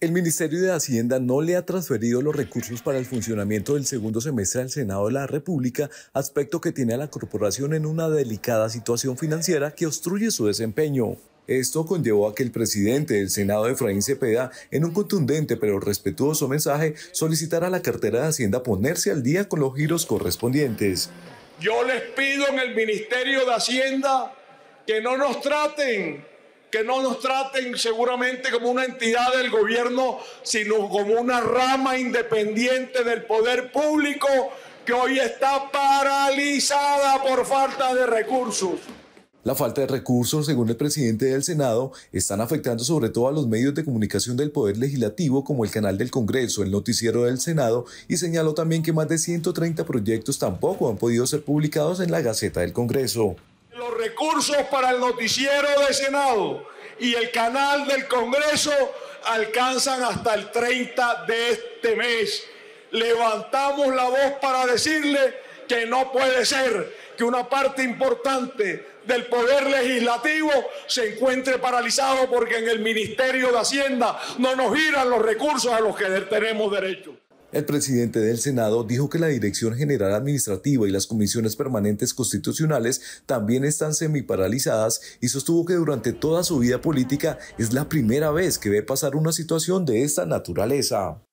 El Ministerio de Hacienda no le ha transferido los recursos para el funcionamiento del segundo semestre al Senado de la República, aspecto que tiene a la corporación en una delicada situación financiera que obstruye su desempeño. Esto conllevó a que el presidente del Senado, Efraín Cepeda, en un contundente pero respetuoso mensaje, solicitara a la cartera de Hacienda ponerse al día con los giros correspondientes. Yo les pido en el Ministerio de Hacienda que no nos traten que no nos traten seguramente como una entidad del gobierno, sino como una rama independiente del poder público que hoy está paralizada por falta de recursos. La falta de recursos, según el presidente del Senado, están afectando sobre todo a los medios de comunicación del Poder Legislativo como el canal del Congreso, el noticiero del Senado y señaló también que más de 130 proyectos tampoco han podido ser publicados en la Gaceta del Congreso recursos para el noticiero de Senado y el canal del Congreso alcanzan hasta el 30 de este mes. Levantamos la voz para decirle que no puede ser que una parte importante del poder legislativo se encuentre paralizado porque en el Ministerio de Hacienda no nos giran los recursos a los que tenemos derecho. El presidente del Senado dijo que la Dirección General Administrativa y las comisiones permanentes constitucionales también están semiparalizadas y sostuvo que durante toda su vida política es la primera vez que ve pasar una situación de esta naturaleza.